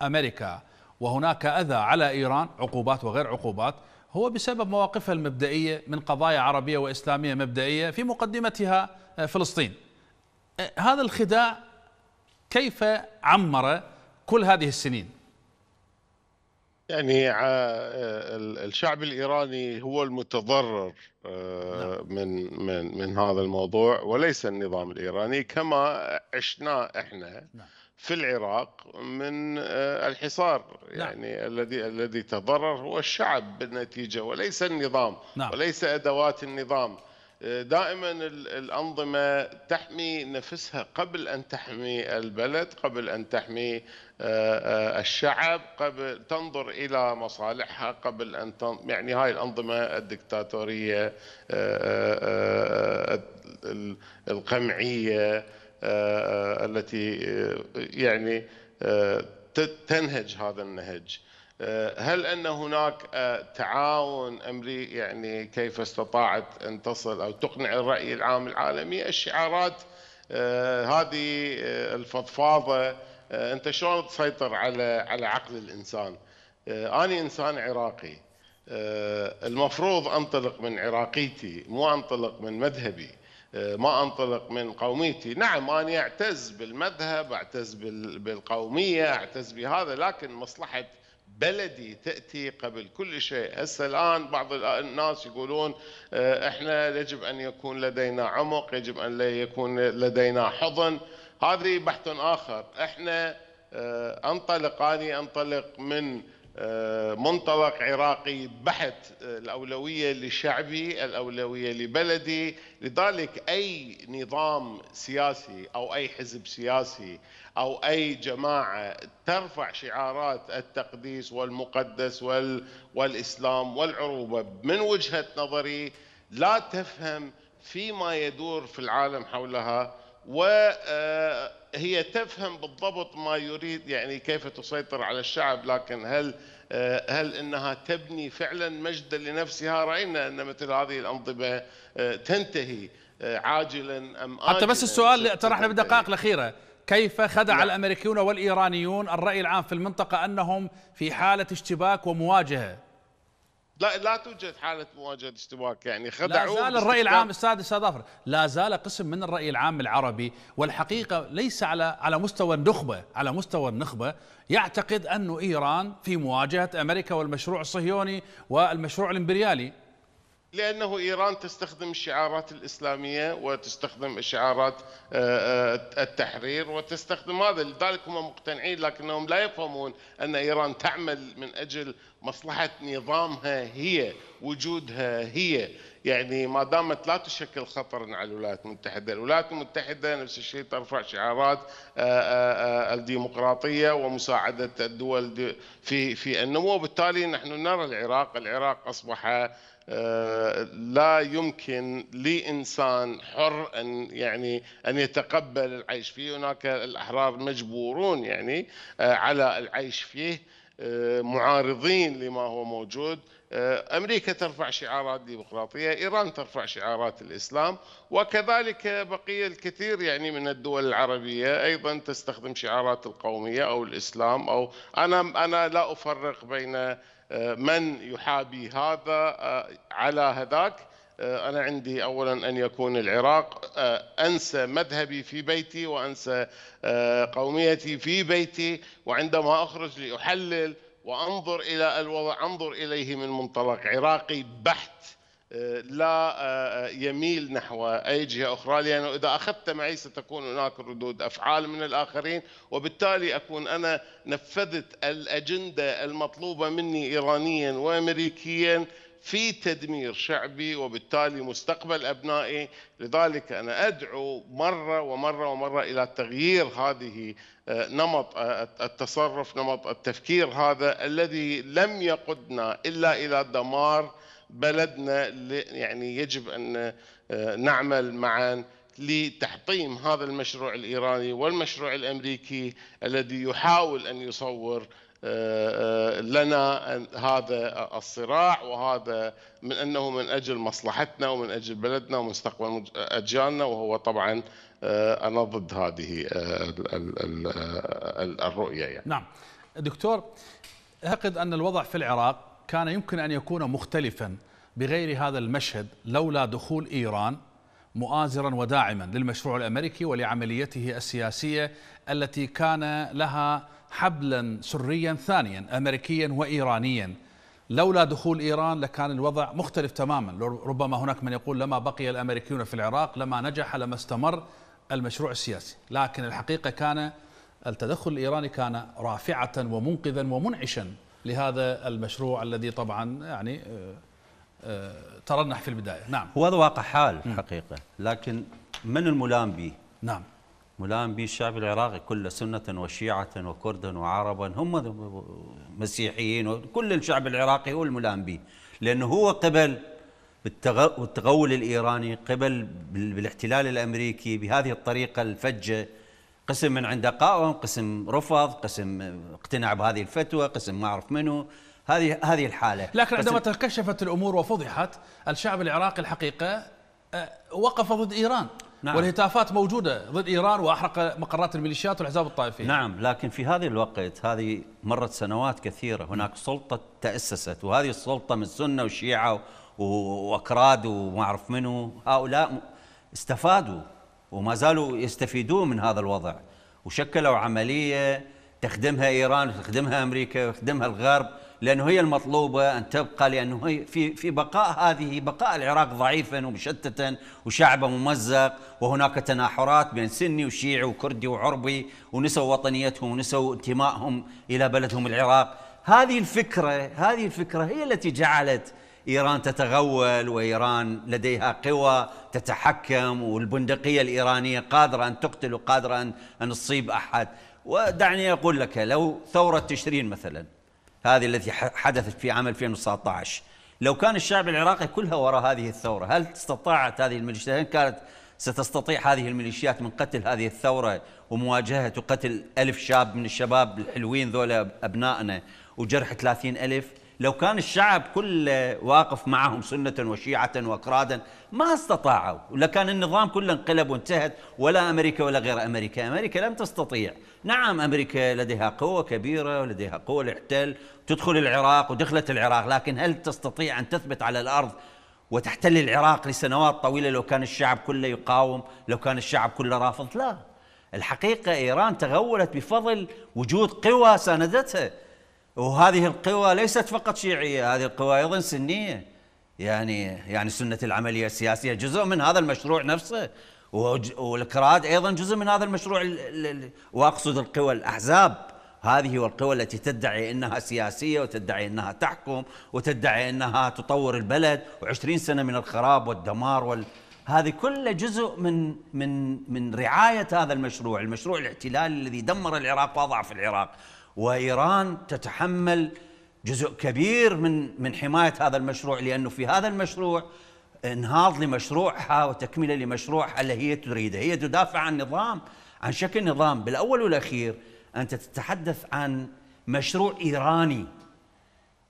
أمريكا وهناك أذى على إيران عقوبات وغير عقوبات هو بسبب مواقفها المبدئية من قضايا عربية وإسلامية مبدئية في مقدمتها آه، فلسطين آه، هذا الخداع كيف عمر كل هذه السنين يعني الشعب الايراني هو المتضرر آه، نعم. من من من هذا الموضوع وليس النظام الايراني كما عشناه احنا نعم. في العراق من آه، الحصار نعم. يعني الذي الذي تضرر هو الشعب بالنتيجه وليس النظام وليس ادوات النظام دائما الأنظمة تحمي نفسها قبل أن تحمي البلد قبل أن تحمي آه، آه، الشعب قبل تنظر إلى مصالحها قبل أن تن... يعني هاي الأنظمة الدكتاتورية آه، القمعية التي يعني تنهج هذا النهج آه، هل ان هناك آه، تعاون امريكي يعني كيف استطاعت ان تصل او تقنع الراي العام العالمي الشعارات آه، هذه الفضفاضه انت شلون تسيطر على على عقل الانسان انا انسان عراقي المفروض انطلق من عراقيتي مو انطلق من مذهبي ما انطلق من قوميتي نعم انا اعتز بالمذهب اعتز بالقوميه اعتز بهذا لكن مصلحه بلدي تأتي قبل كل شيء هسه الآن بعض الناس يقولون آه، إحنا يجب أن يكون لدينا عمق يجب أن لا يكون لدينا حضن هذه بحث آخر إحنا آه، أنطلق اني أنطلق من آه، منطلق عراقي بحت آه، الأولوية لشعبي الأولوية لبلدي لذلك أي نظام سياسي أو أي حزب سياسي أو أي جماعة ترفع شعارات التقديس والمقدس وال والإسلام والعروبة من وجهة نظري لا تفهم فيما يدور في العالم حولها و آه، هي تفهم بالضبط ما يريد يعني كيف تسيطر على الشعب لكن هل آه، هل انها تبني فعلا مجدا لنفسها راينا ان مثل هذه الانظمه آه، تنتهي آه، عاجلا ام آجلا حتى بس السؤال اللي طرحنا بالدقائق الاخيره كيف خدع لا. نعم. الامريكيون والايرانيون الراي العام في المنطقه انهم في حاله اشتباك ومواجهه لا لا توجد حاله مواجهه اشتباك يعني خدعوا لا زال الراي العام استاذ استاذ افر لا زال قسم من الراي العام العربي والحقيقه ليس على على مستوى النخبه على مستوى النخبه يعتقد انه ايران في مواجهه امريكا والمشروع الصهيوني والمشروع الامبريالي لانه ايران تستخدم الشعارات الاسلاميه وتستخدم شعارات آه، آه، التحرير وتستخدم هذا لذلك هم مقتنعين لكنهم لا يفهمون ان ايران تعمل من اجل مصلحة نظامها هي وجودها هي يعني ما دامت لا تشكل خطرا على الولايات المتحدة الولايات المتحدة نفس الشيء ترفع شعارات آه، آه، آه، الديمقراطية ومساعدة الدول في في النمو وبالتالي نحن نرى العراق العراق أصبح لا يمكن لإنسان حر أن يعني أن يتقبل العيش فيه هناك الأحرار مجبورون يعني على العيش فيه آه، معارضين لما هو موجود آه، امريكا ترفع شعارات ديمقراطيه، ايران ترفع شعارات الاسلام، وكذلك بقيه الكثير يعني من الدول العربيه ايضا تستخدم شعارات القوميه او الاسلام او انا انا لا افرق بين آه، من يحابي هذا على هذاك آه، أنا عندي أولا أن يكون العراق آه، أنسى مذهبي في بيتي وأنسى آه، قوميتي في بيتي وعندما أخرج لأحلل وأنظر إلى الوضع أنظر إليه من منطلق عراقي بحت لا يميل نحو أي جهة أخرى لأنه يعني إذا أخذت معي ستكون هناك ردود أفعال من الآخرين وبالتالي أكون أنا نفذت الأجندة المطلوبة مني إيرانيا وأمريكيا في تدمير شعبي وبالتالي مستقبل ابنائي لذلك أنا أدعو مرة ومرة ومرة إلى تغيير هذه آه، نمط آه، التصرف نمط التفكير هذا الذي لم يقدنا إلا إلى دمار بلدنا يعني يجب أن آه، نعمل معا لتحطيم هذا المشروع الإيراني والمشروع الأمريكي الذي يحاول أن يصور آه، آه، لنا هذا الصراع وهذا من انه من اجل مصلحتنا ومن اجل بلدنا ومستقبل اجيالنا وهو طبعا آه، انا ضد هذه الرؤيه يعني. نعم دكتور اعتقد ان الوضع في العراق كان يمكن ان يكون مختلفا بغير هذا المشهد لولا دخول ايران مؤازرا وداعما للمشروع الامريكي ولعمليته السياسيه التي كان لها حبلا سريا ثانيا أمريكيا وإيرانيا لولا دخول إيران لكان الوضع مختلف تماما ربما هناك من يقول لما بقي الأمريكيون في العراق لما نجح لما استمر المشروع السياسي لكن الحقيقة كان التدخل الإيراني كان رافعة ومنقذا ومنعشا لهذا المشروع الذي طبعا يعني آه، آه، ترنح في البداية نعم هو هذا واقع حال حقيقة لكن من الملام به نعم ملام به الشعب العراقي كله سنة وشيعة وكردا وعربا هم مسيحيين وكل الشعب العراقي هو الملام به لأنه هو قبل بالتغول الإيراني قبل بالاحتلال الأمريكي بهذه الطريقة الفجة قسم من عنده قائم قسم رفض قسم اقتنع بهذه الفتوى قسم ما أعرف منه هذه هذه الحالة لكن عندما تكشفت الأمور وفضحت الشعب العراقي الحقيقة آه، وقف ضد إيران نعم. والهتافات موجودة ضد إيران وأحرق مقرات الميليشيات والأحزاب الطائفية نعم لكن في هذا الوقت هذه مرت سنوات كثيرة هناك سلطة تأسست وهذه السلطة من السنة والشيعة وأكراد وما أعرف منو هؤلاء استفادوا وما زالوا يستفيدون من هذا الوضع وشكلوا عملية تخدمها إيران وتخدمها أمريكا وتخدمها الغرب لانه هي المطلوبه ان تبقى لانه هي في في بقاء هذه بقاء العراق ضعيفا ومشتتا وشعبه ممزق وهناك تناحرات بين سني وشيعي وكردي وعربي ونسوا وطنيتهم ونسوا انتمائهم الى بلدهم العراق هذه الفكره هذه الفكره هي التي جعلت ايران تتغول وايران لديها قوى تتحكم والبندقيه الايرانيه قادره ان تقتل وقادره ان تصيب احد ودعني اقول لك لو ثوره تشرين مثلا هذه التي حدثت في عام 2019 لو كان الشعب العراقي كلها وراء هذه الثورة هل استطاعت هذه الميليشيات كانت ستستطيع هذه الميليشيات من قتل هذه الثورة ومواجهة وقتل ألف شاب من الشباب الحلوين ذولا أبنائنا وجرح 30 ألف لو كان الشعب كله واقف معهم سنة وشيعة وأكرادا ما استطاعوا لكان النظام كله انقلب وانتهت ولا أمريكا ولا غير أمريكا أمريكا لم تستطيع نعم أمريكا لديها قوة كبيرة ولديها قوة الاحتل تدخل العراق ودخلت العراق لكن هل تستطيع أن تثبت على الأرض وتحتل العراق لسنوات طويلة لو كان الشعب كله يقاوم لو كان الشعب كله رافض لا الحقيقة إيران تغولت بفضل وجود قوى ساندتها وهذه القوى ليست فقط شيعية هذه القوى أيضا سنية يعني يعني سنة العملية السياسية جزء من هذا المشروع نفسه والكراد ايضا جزء من هذا المشروع واقصد القوى الاحزاب هذه والقوى التي تدعي انها سياسيه وتدعي انها تحكم وتدعي انها تطور البلد و20 سنه من الخراب والدمار وال... هذه كلها جزء من من من رعايه هذا المشروع، المشروع الاحتلالي الذي دمر العراق واضعف العراق وايران تتحمل جزء كبير من من حمايه هذا المشروع لانه في هذا المشروع انهاض لمشروعها وتكمله لمشروعها اللي هي تريده هي تدافع عن نظام عن شكل نظام بالاول والاخير انت تتحدث عن مشروع ايراني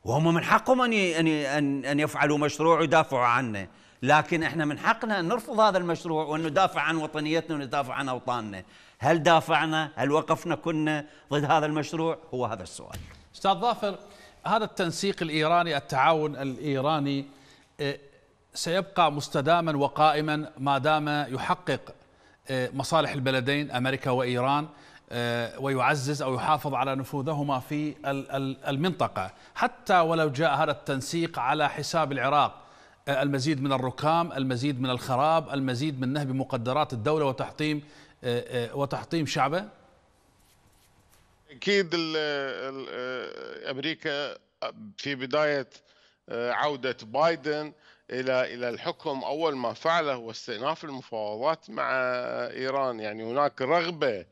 وهم من حقهم ان ان ان يفعلوا مشروع ويدافعوا عنه لكن احنا من حقنا ان نرفض هذا المشروع وان ندافع عن وطنيتنا وندافع عن اوطاننا هل دافعنا هل وقفنا كنا ضد هذا المشروع هو هذا السؤال استاذ ظافر هذا التنسيق الايراني التعاون الايراني إيه، سيبقى مستداما وقائما ما دام يحقق آه، مصالح البلدين امريكا وايران آه، ويعزز او يحافظ على نفوذهما في المنطقه حتى ولو جاء هذا التنسيق على حساب العراق آه، المزيد من الركام المزيد من الخراب المزيد من نهب مقدرات الدوله وتحطيم وتحطيم شعبه اكيد امريكا في بدايه عوده بايدن الى الى الحكم اول ما فعله هو استئناف المفاوضات مع ايران يعني هناك رغبه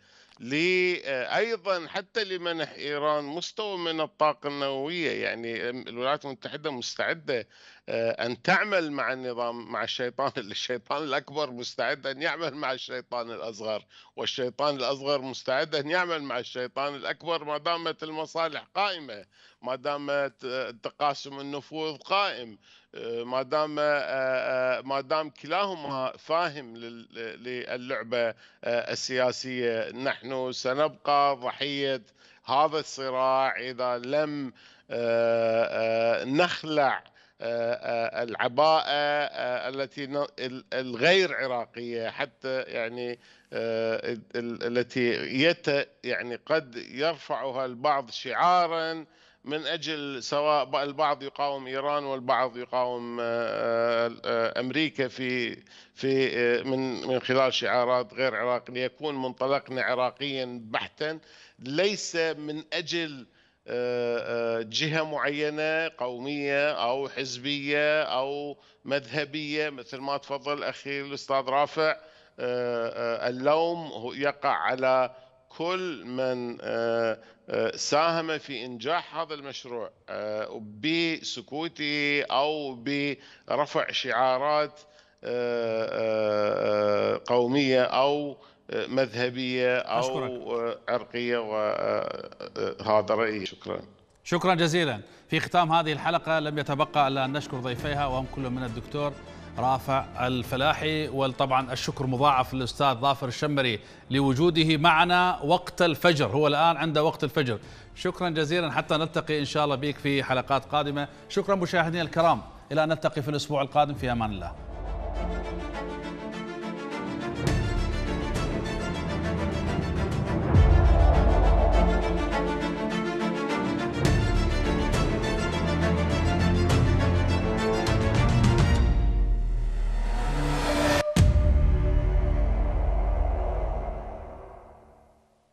آه، ايضا حتى لمنح ايران مستوى من الطاقه النوويه يعني الولايات المتحده مستعده آه، ان تعمل مع النظام مع الشيطان *laughs* الشيطان الاكبر مستعد ان يعمل مع الشيطان الاصغر والشيطان الاصغر مستعد ان يعمل مع الشيطان الاكبر ما دامت المصالح قائمه ما دامت آه، تقاسم النفوذ قائم آه، ما دام ما دام كلاهما فاهم للعبه السياسيه نحن سنبقى ضحيه هذا الصراع اذا لم نخلع العباءة آه، التي الغير عراقية حتى يعني آه، التي يت يعني قد يرفعها البعض شعارا من اجل سواء البعض يقاوم ايران والبعض يقاوم آه، امريكا في في من من خلال شعارات غير عراقيه ليكون منطلقنا عراقيا بحتا ليس من اجل آه، آه، جهه معينه قوميه او حزبيه او مذهبيه مثل ما تفضل اخي الاستاذ رافع آه، اللوم يقع على كل من ساهم في انجاح هذا المشروع بسكوته او برفع شعارات قوميه او مذهبيه او أشكرك. عرقيه وهذا آه، آه، رايي شكرا شكرا جزيلا في ختام هذه الحلقه لم يتبقى الا ان نشكر ضيفيها وهم كل من الدكتور رافع الفلاحي وطبعا الشكر مضاعف للاستاذ ظافر الشمري لوجوده معنا وقت الفجر هو الان عنده وقت الفجر شكرا جزيلا حتى نلتقي ان شاء الله بك في حلقات قادمه شكرا مشاهدينا الكرام الى ان نلتقي في الاسبوع القادم في امان الله